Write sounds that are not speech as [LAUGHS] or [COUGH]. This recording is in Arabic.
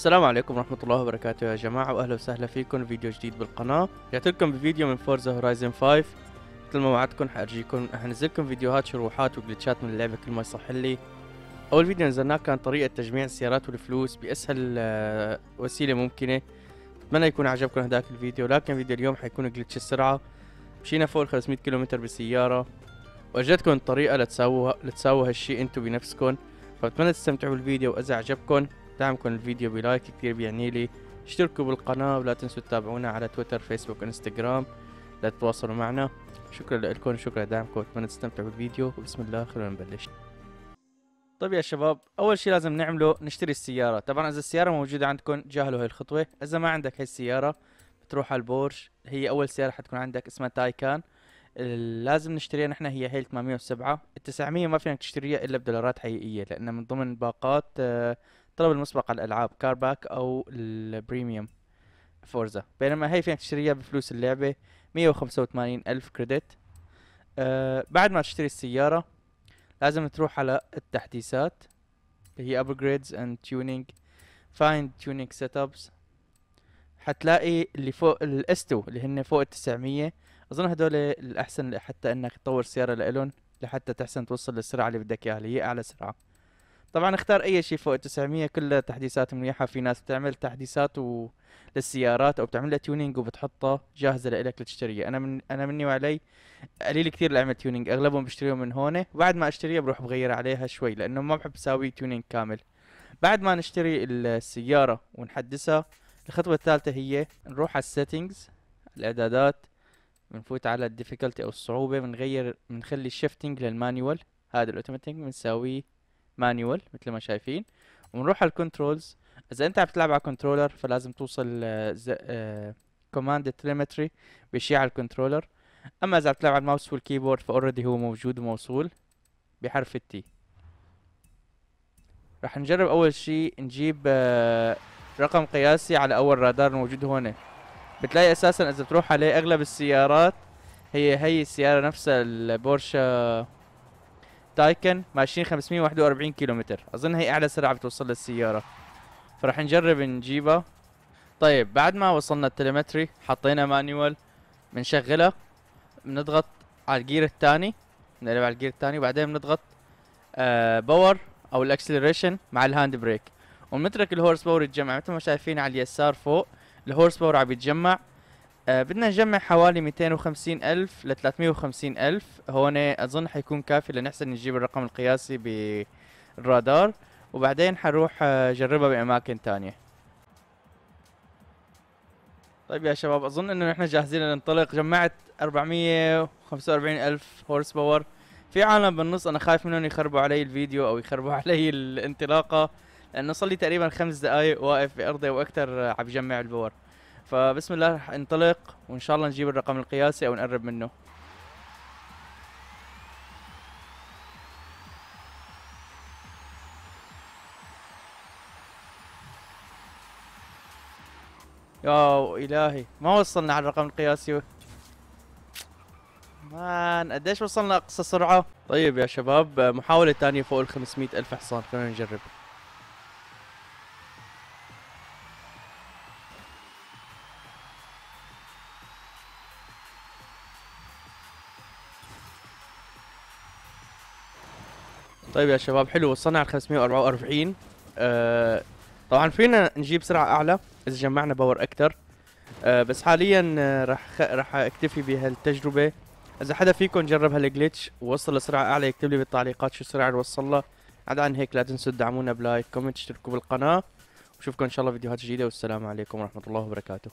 السلام عليكم ورحمة الله وبركاته يا جماعة وأهلا وسهلا فيكم فيديو جديد بالقناة رجعت لكم بفيديو من فورزا هورايزن 5 مثل ما وعدتكم حأرجيكم حنزلكم فيديوهات شروحات وجلتشات من اللعبة كل ما يصح لي أول فيديو نزلناه كان طريقة تجميع السيارات والفلوس بأسهل آه، وسيلة ممكنة أتمنى يكون عجبكم هداك الفيديو لكن فيديو اليوم حيكون جلتش السرعة مشينا فوق ال 500 كيلومتر بالسيارة وأجدتكم الطريقة لتساووا لتساووا هالشيء أنتم بنفسكم فأتمنى تستمتعوا بالفيديو وإذا عجبكم دعمكم الفيديو بلايك كتير بيعني لي اشتركوا بالقناة ولا تنسوا تتابعونا على تويتر فيسبوك انستغرام لتتواصلوا معنا شكرا لكم شكرا لدعمكم اتمنى تستمتعوا بالفيديو وبسم الله خلونا نبلش طيب يا شباب اول شيء لازم نعمله نشتري السياره طبعا اذا السياره موجوده عندكم جاهلوا هاي الخطوه اذا ما عندك هاي السياره بتروح على البورش هي اول سياره حتكون عندك اسمها تايكان لازم نشتريها نحن هي هي 807 ال 900 ما فينك تشتريها الا بدولارات حقيقيه لانها من ضمن باقات آه، الطلب المسبق على الألعاب كارباك أو البريميوم فورزا بينما هي فينك تشتريها بفلوس اللعبة 185 ألف كريدت آه بعد ما تشتري السيارة لازم تروح على التحديثات اللي هي upgrades and tuning find tuning setups حتلاقي اللي فوق الاس تو اللي هن فوق ال 900 اظن هدول الاحسن حتى انك تطور سياره لإلهم لحتى تحسن توصل للسرعه اللي بدك اياها اللي هي اعلى سرعه طبعا اختار اي شيء فوق 900 كله تحديثات منيحه في ناس بتعمل تحديثات و... للسيارات او بتعمل لها تيونينج وبتحطها جاهزه لك لتشتريها انا من انا مني وعلي قليل كثير اللي عمل تيونينج اغلبهم بشتريهم من هون بعد ما اشتريها بروح بغير عليها شوي لانه ما بحب اسوي تيونينج كامل بعد ما نشتري السياره ونحدثها الخطوه الثالثه هي نروح على السيتنجز الاعدادات بنفوت على الديفيكولتي او الصعوبه بنغير بنخلي الشيفتنج للمانيوال هذا الاوتوماتيك بنساويه مانيوال مثل ما شايفين ونروح على الكنترولز اذا انت عم تلعب على كنترولر فلازم توصل كوماند تريمتري بشي على الكنترولر اما اذا عم تلعب على الماوس والكيبورد فاوريدي هو موجود وموصول بحرف التي رح نجرب اول شي نجيب آه، رقم قياسي على اول رادار موجود هون بتلاقي اساسا اذا بتروح عليه اغلب السيارات هي هي السيارة نفسها البورشا تايكن ماشيين 541 كيلومتر اظن هي اعلى سرعه بتوصل للسياره فراح نجرب نجيبها طيب بعد ما وصلنا التليمتري حطينا مانيوال بنشغلها بنضغط على الجير الثاني بنقلب على الجير الثاني وبعدين بنضغط آه باور او الاكسلريشن مع الهاند بريك ونترك الهورس باور يتجمع مثل ما شايفين على اليسار فوق الهورس باور عم يتجمع آه بدنا نجمع حوالي 250 ألف ل 350 ألف هون أظن حيكون كافي لنحسن نجيب الرقم القياسي بالرادار وبعدين حنروح أجربها آه، بأماكن تانية طيب يا شباب أظن إنه نحن جاهزين لننطلق جمعت 445 ألف هورس باور في عالم بالنص أنا خايف منهم يخربوا علي الفيديو أو يخربوا [LAUGHS] علي الانطلاقة لأنه صار لي تقريبا خمس دقايق واقف بأرضي وأكثر عم بجمع الباور فبسم الله رح انطلق وان شاء الله نجيب الرقم القياسي او نقرب منه يا الهي ما وصلنا على الرقم القياسي مان قديش وصلنا اقصى سرعه طيب يا شباب محاوله ثانيه فوق ال 500 الف حصان خلينا نجرب طيب يا شباب حلو وصلنا على 544 آه طبعا فينا نجيب سرعة أعلى إذا جمعنا باور أكثر آه بس حاليا راح آه، رح خ... رح أكتفي بهالتجربة إذا حدا فيكم جرب هالجلتش ووصل لسرعة أعلى يكتب لي بالتعليقات شو السرعة اللي وصل لها عدا عن هيك لا تنسوا تدعمونا بلايك كومنت اشتركوا بالقناة وشوفكم إن شاء الله فيديوهات جديدة والسلام عليكم ورحمة الله وبركاته